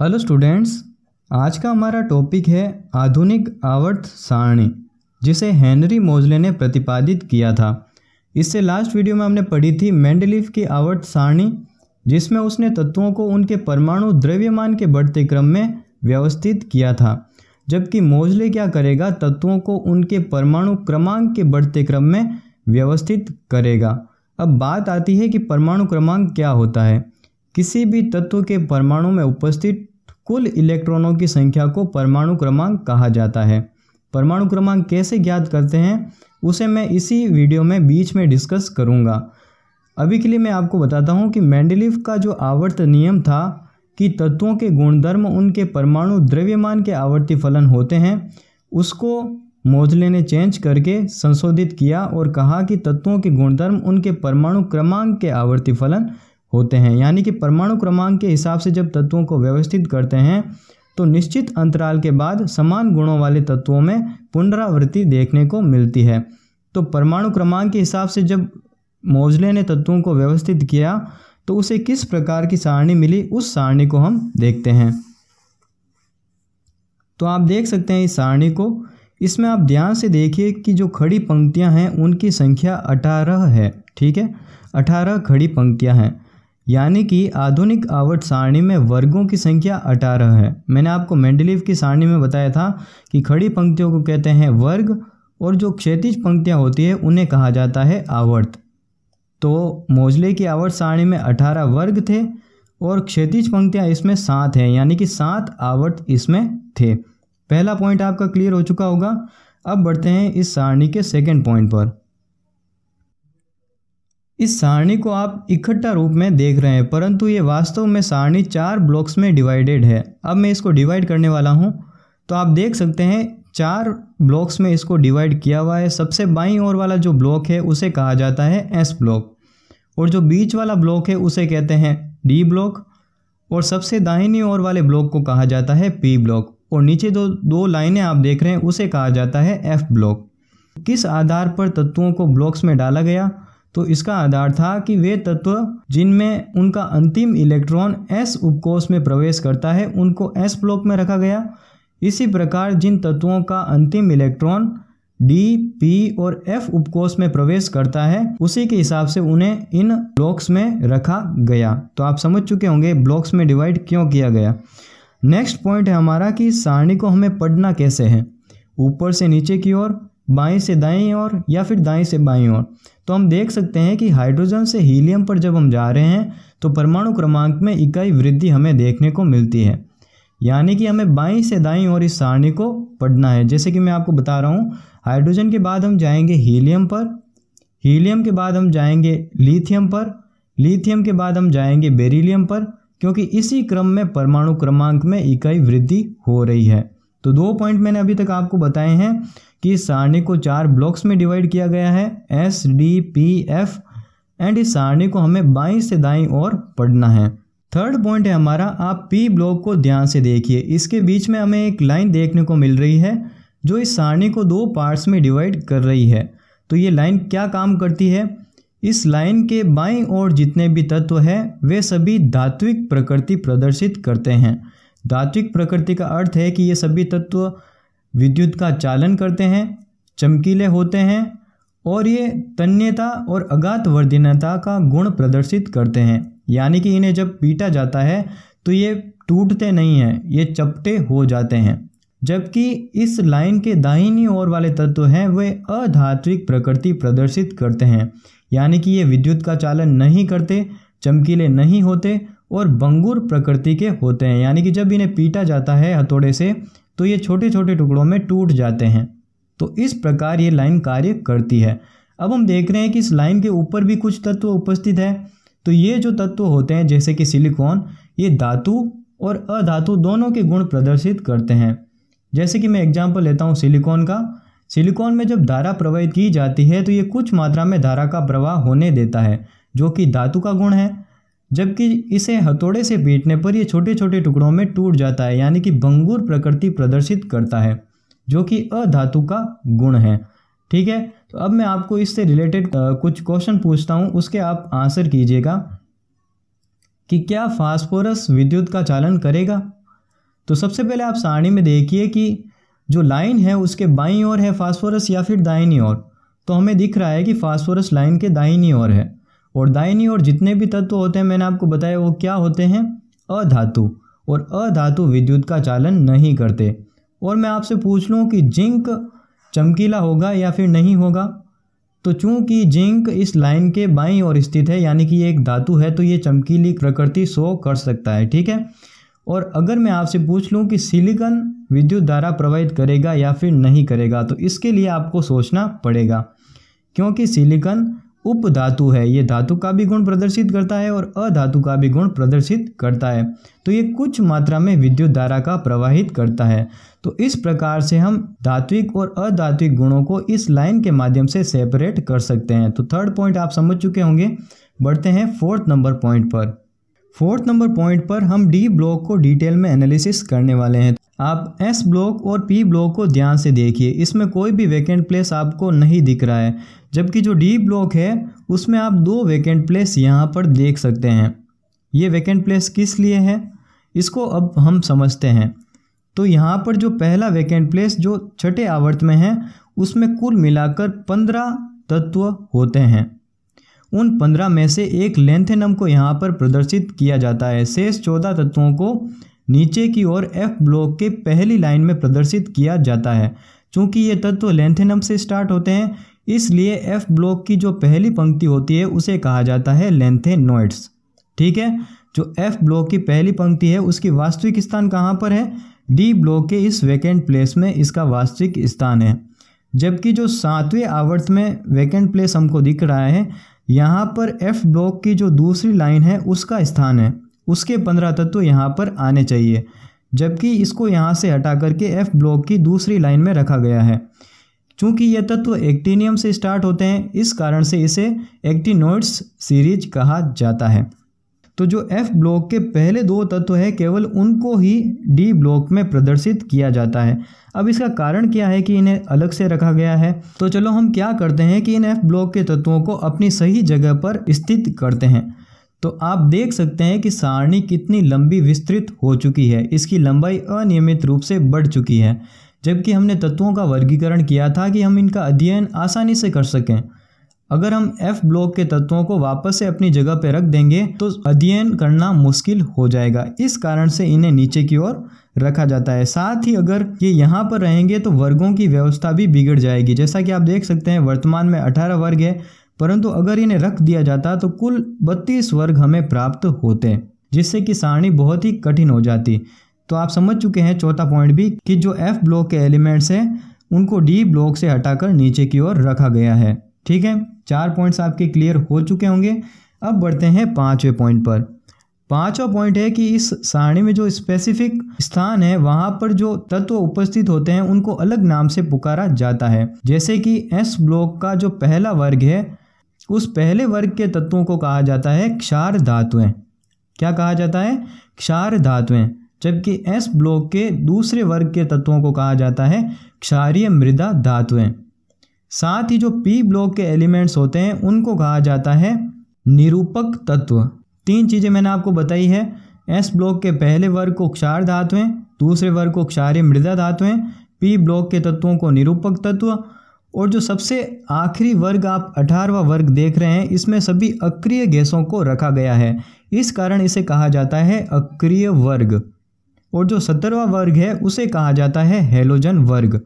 hello students आज का हमारा टॉपिक है आधुनिक आवर्त सारणी जिसे हेनरी मोजले ने प्रतिपादित किया था इससे लास्ट वीडियो में हमने पढ़ी थी मैंडलिफ की आवर्त सारणी जिसमें उसने तत्वों को उनके परमाणु द्रव्यमान के बढ़ते क्रम में व्यवस्थित किया था जबकि मोजले क्या करेगा तत्वों को उनके परमाणु क्रमांक के बढ़ते क्रम में व्यवस्थित करेगा अब बात आती है कि परमाणु क्रमांक क्या होता है किसी भी तत्व के परमाणु में उपस्थित कुल इलेक्ट्रॉनों की संख्या को परमाणु क्रमांक कहा जाता है परमाणु क्रमांक कैसे ज्ञात करते हैं उसे मैं इसी वीडियो में बीच में डिस्कस करूँगा अभी के लिए मैं आपको बताता हूँ कि मैंडलिफ का जो आवर्त नियम था कि तत्वों के गुणधर्म उनके परमाणु द्रव्यमान के आवर्ती फलन होते हैं उसको मोजले ने चेंज करके संशोधित किया और कहा कि तत्वों के गुणधर्म उनके परमाणु क्रमांक के आवर्ती फलन होते हैं यानी कि परमाणु क्रमांक के हिसाब से जब तत्वों को व्यवस्थित करते हैं तो निश्चित अंतराल के बाद समान गुणों वाले तत्वों में पुनरावृत्ति देखने को मिलती है तो परमाणु क्रमांक के हिसाब से जब मोजले ने तत्वों को व्यवस्थित किया तो उसे किस प्रकार की सारणी मिली उस सारणी को हम देखते हैं तो आप देख सकते हैं इस सारणी को इसमें आप ध्यान से देखिए कि जो खड़ी पंक्तियां हैं उनकी संख्या अठारह है ठीक है अठारह खड़ी पंक्तियां हैं यानी कि आधुनिक आवर्त सारणी में वर्गों की संख्या अठारह है मैंने आपको मेंडलीव की सारणी में बताया था कि खड़ी पंक्तियों को कहते हैं वर्ग और जो क्षैतिज पंक्तियाँ होती है उन्हें कहा जाता है आवर्त तो मोजले की आवर्त सारणी में अठारह वर्ग थे और क्षेत्रिज पंक्तियाँ इसमें सात हैं यानी कि सात आवर्त इसमें थे पहला पॉइंट आपका क्लियर हो चुका होगा अब बढ़ते हैं इस सारणी के सेकेंड पॉइंट पर इस सारणी को आप इकट्ठा रूप में देख रहे हैं परंतु ये वास्तव में सारणी चार ब्लॉक्स में डिवाइडेड है अब मैं इसको डिवाइड करने वाला हूँ तो आप देख सकते हैं चार ब्लॉक्स में इसको डिवाइड किया हुआ है सबसे बाई ओर वाला जो ब्लॉक है उसे कहा जाता है एस ब्लॉक और जो बीच वाला ब्लॉक है उसे कहते हैं डी ब्लॉक और सबसे दाहिनी ओर वाले ब्लॉक को कहा जाता है पी ब्लॉक और नीचे जो दो लाइनें आप देख रहे हैं उसे कहा जाता है एफ ब्लॉक किस आधार पर तत्वों को ब्लॉक्स में डाला गया तो इसका आधार था कि वे तत्व जिनमें उनका अंतिम इलेक्ट्रॉन एस उपकोष में प्रवेश करता है उनको एस ब्लॉक में रखा गया इसी प्रकार जिन तत्वों का अंतिम इलेक्ट्रॉन डी पी और एफ उपकोष में प्रवेश करता है उसी के हिसाब से उन्हें इन ब्लॉक्स में रखा गया तो आप समझ चुके होंगे ब्लॉक्स में डिवाइड क्यों किया गया नेक्स्ट पॉइंट है हमारा कि सारणी को हमें पढ़ना कैसे है ऊपर से नीचे की ओर बाएं से दाएं और या फिर दाएं से बाएं और तो हम देख सकते हैं कि हाइड्रोजन से हीलियम पर जब हम जा रहे हैं तो परमाणु क्रमांक में इकाई वृद्धि हमें देखने को मिलती है यानी कि हमें बाएं से दाएं और इस सारणी को पढ़ना है जैसे कि मैं आपको बता रहा हूँ हाइड्रोजन के बाद हम जाएंगे हीलियम पर हीलियम के बाद हम जाएंगे लीथियम पर लीथियम के बाद हम जाएंगे बेरीलियम पर क्योंकि इसी क्रम में परमाणु क्रमांक में इकाई वृद्धि हो रही है तो दो पॉइंट मैंने अभी तक आपको बताए हैं कि सारणी को चार ब्लॉक्स में डिवाइड किया गया है S D P F and इस सारणी को हमें बाई से दाई और पढ़ना है थर्ड पॉइंट है हमारा आप पी ब्लॉक को ध्यान से देखिए इसके बीच में हमें एक लाइन देखने को मिल रही है जो इस सारणी को दो पार्ट्स में डिवाइड कर रही है तो ये लाइन क्या काम करती है इस लाइन के बाई ओर जितने भी तत्व हैं वे सभी धात्विक प्रकृति प्रदर्शित करते हैं धात्विक प्रकृति का अर्थ है कि ये सभी तत्व विद्युत का चालन करते हैं चमकीले होते हैं और ये तन्यता और अगात वर्धनता का गुण प्रदर्शित करते हैं यानी कि इन्हें जब पीटा जाता है तो ये टूटते नहीं हैं ये चपटे हो जाते हैं जबकि इस लाइन के दाहिनी ओर वाले तत्व हैं वे अधात्विक प्रकृति प्रदर्शित करते हैं यानी कि ये विद्युत का चालन नहीं करते चमकीले नहीं होते और बंगुर प्रकृति के होते हैं यानी कि जब इन्हें पीटा जाता है हथौड़े से तो ये छोटे छोटे टुकड़ों में टूट जाते हैं तो इस प्रकार ये लाइन कार्य करती है अब हम देख रहे हैं कि इस लाइन के ऊपर भी कुछ तत्व उपस्थित है तो ये जो तत्व होते हैं जैसे कि सिलिकॉन ये धातु और अधातु दोनों के गुण प्रदर्शित करते हैं जैसे कि मैं एग्जाम्पल लेता हूँ सिलिकॉन का सिलिकॉन में जब धारा प्रवाहित की जाती है तो ये कुछ मात्रा में धारा का प्रवाह होने देता है जो कि धातु का गुण है जबकि इसे हथौड़े से पीटने पर यह छोटे छोटे टुकड़ों में टूट जाता है यानी कि भंगुर प्रकृति प्रदर्शित करता है जो कि अधातु का गुण है ठीक है तो अब मैं आपको इससे रिलेटेड कुछ क्वेश्चन पूछता हूँ उसके आप आंसर कीजिएगा कि क्या फास्फोरस विद्युत का चालन करेगा तो सबसे पहले आप सारणी में देखिए कि जो लाइन है उसके बाईं ओर है फास्फोरस या फिर दाहिनी ओर तो हमें दिख रहा है कि फास्फोरस लाइन के दाहिनी ओर है और दायनी और जितने भी तत्व होते हैं मैंने आपको बताया वो क्या होते हैं अधातु और अधातु विद्युत का चालन नहीं करते और मैं आपसे पूछ लूँ कि जिंक चमकीला होगा या फिर नहीं होगा तो चूंकि जिंक इस लाइन के बाईं ओर स्थित है यानी कि ये एक धातु है तो ये चमकीली प्रकृति शो कर सकता है ठीक है और अगर मैं आपसे पूछ लूँ कि सिलिकन विद्युत धारा प्रवाहित करेगा या फिर नहीं करेगा तो इसके लिए आपको सोचना पड़ेगा क्योंकि सिलिकन उपधातु है ये धातु का भी गुण प्रदर्शित करता है और अधातु का भी गुण प्रदर्शित करता है तो ये कुछ मात्रा में विद्युत धारा का प्रवाहित करता है तो इस प्रकार से हम धात्विक और अधात्विक गुणों को इस लाइन के माध्यम से सेपरेट कर सकते हैं तो थर्ड पॉइंट आप समझ चुके होंगे बढ़ते हैं फोर्थ नंबर पॉइंट पर फोर्थ नंबर पॉइंट पर हम डी ब्लॉक को डिटेल में एनालिसिस करने वाले हैं आप एस ब्लॉक और पी ब्लॉक को ध्यान से देखिए इसमें कोई भी वैकेंट प्लेस आपको नहीं दिख रहा है जबकि जो डी ब्लॉक है उसमें आप दो वैकेंट प्लेस यहाँ पर देख सकते हैं ये वैकेंट प्लेस किस लिए है इसको अब हम समझते हैं तो यहाँ पर जो पहला वैकेंट प्लेस जो छठे आवर्त में है उसमें कुल मिलाकर पंद्रह तत्व होते हैं उन पंद्रह में से एक लेंथेनम को यहाँ पर प्रदर्शित किया जाता है शेष चौदह तत्वों को नीचे की ओर एफ ब्लॉक के पहली लाइन में प्रदर्शित किया जाता है चूँकि ये तत्व लेंथेनम से स्टार्ट होते हैं इसलिए एफ ब्लॉक की जो पहली पंक्ति होती है उसे कहा जाता है लेंथेनोइड्स ठीक है जो एफ ब्लॉक की पहली पंक्ति है उसकी वास्तविक स्थान कहाँ पर है डी ब्लॉक के इस वैकेंट प्लेस में इसका वास्तविक स्थान है जबकि जो सातवें आवर्त में वैकेंट प्लेस हमको दिख रहा है यहाँ पर एफ ब्लॉक की जो दूसरी लाइन है उसका स्थान है उसके पंद्रह तत्व यहाँ पर आने चाहिए जबकि इसको यहाँ से हटा करके एफ ब्लॉक की दूसरी लाइन में रखा गया है चूँकि यह तत्व एक्टिनियम से स्टार्ट होते हैं इस कारण से इसे एक्टिनोइड्स सीरीज कहा जाता है तो जो एफ ब्लॉक के पहले दो तत्व हैं केवल उनको ही डी ब्लॉक में प्रदर्शित किया जाता है अब इसका कारण क्या है कि इन्हें अलग से रखा गया है तो चलो हम क्या करते हैं कि इन एफ ब्लॉक के तत्वों को अपनी सही जगह पर स्थित करते हैं तो आप देख सकते हैं कि सारणी कितनी लंबी विस्तृत हो चुकी है इसकी लंबाई अनियमित रूप से बढ़ चुकी है जबकि हमने तत्वों का वर्गीकरण किया था कि हम इनका अध्ययन आसानी से कर सकें अगर हम एफ ब्लॉक के तत्वों को वापस से अपनी जगह पर रख देंगे तो अध्ययन करना मुश्किल हो जाएगा इस कारण से इन्हें नीचे की ओर रखा जाता है साथ ही अगर ये यहाँ पर रहेंगे तो वर्गों की व्यवस्था भी बिगड़ जाएगी जैसा कि आप देख सकते हैं वर्तमान में अठारह वर्ग है परंतु अगर इन्हें रख दिया जाता तो कुल बत्तीस वर्ग हमें प्राप्त होते जिससे कि सारणी बहुत ही कठिन हो जाती तो आप समझ चुके हैं चौथा पॉइंट भी कि जो एफ ब्लॉक के एलिमेंट्स हैं उनको डी ब्लॉक से हटाकर नीचे की ओर रखा गया है ठीक है चार पॉइंट्स आपके क्लियर हो चुके होंगे अब बढ़ते हैं पाँचवें पॉइंट पर पाँचवा पॉइंट है कि इस सारणी में जो स्पेसिफिक स्थान है वहाँ पर जो तत्व उपस्थित होते हैं उनको अलग नाम से पुकारा जाता है जैसे कि एस ब्लॉक का जो पहला वर्ग है उस पहले वर्ग के तत्वों को कहा जाता है क्षार धातुएं क्या कहा जाता है क्षार धातुएं जबकि एस ब्लॉक के दूसरे वर्ग के तत्वों को कहा जाता है क्षारीय मृदा धातुएं साथ ही जो पी ब्लॉक के एलिमेंट्स होते हैं उनको कहा जाता है निरूपक तत्व तीन चीज़ें मैंने आपको बताई है एस ब्लॉक के पहले वर्ग को क्षार धातुएं दूसरे वर्ग को क्षार्य मृदा धातुएं पी ब्लॉक के तत्वों को निरूपक तत्व और जो सबसे आखिरी वर्ग आप अठारवा वर्ग देख रहे हैं इसमें सभी अक्रिय गैसों को रखा गया है इस कारण इसे कहा जाता है अक्रिय वर्ग और जो सत्तरवा वर्ग है उसे कहा जाता है हेलोजन वर्ग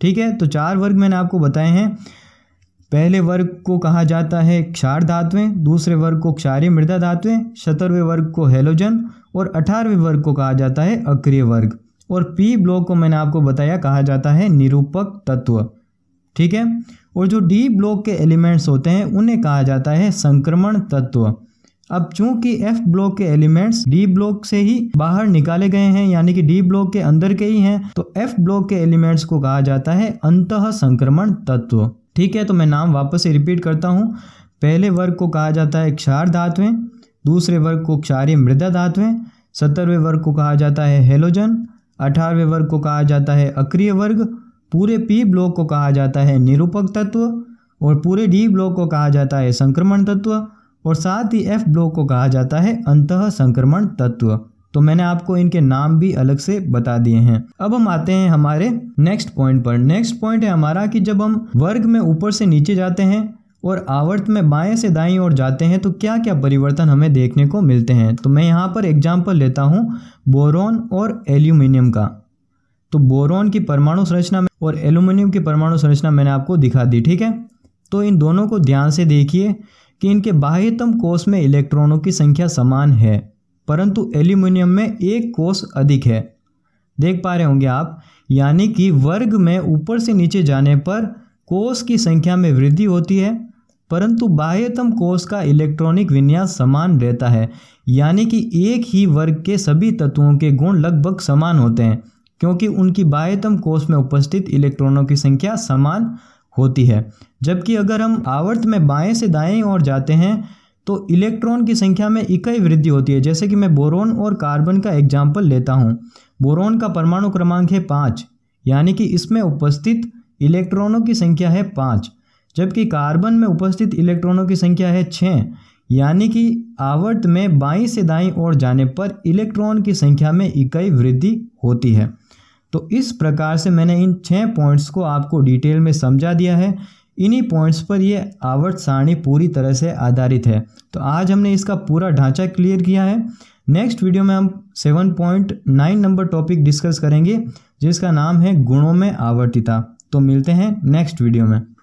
ठीक है तो चार वर्ग मैंने आपको बताए हैं पहले वर्ग को कहा जाता है क्षार धातुएं दूसरे वर्ग को क्षारीय मृदा धातुएं सत्रहवें वर्ग को हेलोजन और अठारहवें वर्ग को कहा जाता है अक्रिय वर्ग और पी ब्लॉक को मैंने आपको बताया कहा जाता है निरूपक तत्व ठीक है और जो डी ब्लॉक के एलिमेंट्स होते हैं उन्हें कहा जाता है संक्रमण तत्व अब चूंकि एफ ब्लॉक के एलिमेंट्स डी ब्लॉक से ही बाहर निकाले गए हैं यानी कि डी ब्लॉक के अंदर के ही हैं तो एफ ब्लॉक के एलिमेंट्स को कहा जाता है अंत संक्रमण तत्व ठीक है तो मैं नाम वापस से रिपीट करता हूँ पहले वर्ग को कहा जाता है क्षार धातुएं दूसरे वर्ग को क्षारीय मृदा धातुएं सत्तरवें वर्ग को कहा जाता है हेलोजन अठारहवें वर्ग को कहा जाता है अक्रिय वर्ग पूरे पी ब्लॉक को कहा जाता है निरूपक तत्व और पूरे डी ब्लॉक को कहा जाता है संक्रमण तत्व और साथ ही एफ ब्लॉक को कहा जाता है अंत संक्रमण तत्व तो मैंने आपको इनके नाम भी अलग से बता दिए हैं अब हम आते हैं हमारे नेक्स्ट पॉइंट पर नेक्स्ट पॉइंट है हमारा कि जब हम वर्ग में ऊपर से नीचे जाते हैं और आवर्त में बाएं से दाएं ओर जाते हैं तो क्या क्या परिवर्तन हमें देखने को मिलते हैं तो मैं यहाँ पर एग्जाम्पल लेता हूँ बोरोन और एल्यूमिनियम का तो बोरोन की परमाणु संरचना और एल्यूमिनियम की परमाणु संरचना मैंने आपको दिखा दी ठीक है तो इन दोनों को ध्यान से देखिए कि इनके बाह्यतम कोष में इलेक्ट्रॉनों की संख्या समान है परंतु एल्यूमिनियम में एक कोष अधिक है देख पा रहे होंगे आप यानी कि वर्ग में ऊपर से नीचे जाने पर कोष की संख्या में वृद्धि होती है परंतु बाह्यतम कोष का इलेक्ट्रॉनिक विन्यास समान रहता है यानी कि एक ही वर्ग के सभी तत्वों के गुण लगभग समान होते हैं क्योंकि उनकी बाह्यतम कोष में उपस्थित इलेक्ट्रॉनों की संख्या समान होती है जबकि अगर हम आवर्त में बाएं से दाएं ओर जाते हैं तो इलेक्ट्रॉन की संख्या में इकाई वृद्धि होती है जैसे कि मैं बोरोन और कार्बन का एग्जाम्पल लेता हूँ बोरोन का परमाणु क्रमांक है पाँच यानी कि इसमें उपस्थित इलेक्ट्रॉनों की संख्या है पाँच जबकि कार्बन में उपस्थित इलेक्ट्रॉनों की संख्या है छः यानी कि आवर्त में बाईं से दाईं ओर जाने पर इलेक्ट्रॉन की संख्या में इकाई वृद्धि होती है तो इस प्रकार से मैंने इन छः पॉइंट्स को आपको डिटेल में समझा दिया है इन्हीं पॉइंट्स पर ये आवर्त सारणी पूरी तरह से आधारित है तो आज हमने इसका पूरा ढांचा क्लियर किया है नेक्स्ट वीडियो में हम seven point nine number topic discuss करेंगे जिसका नाम है गुणों में आवर्तिता तो मिलते हैं नेक्स्ट वीडियो में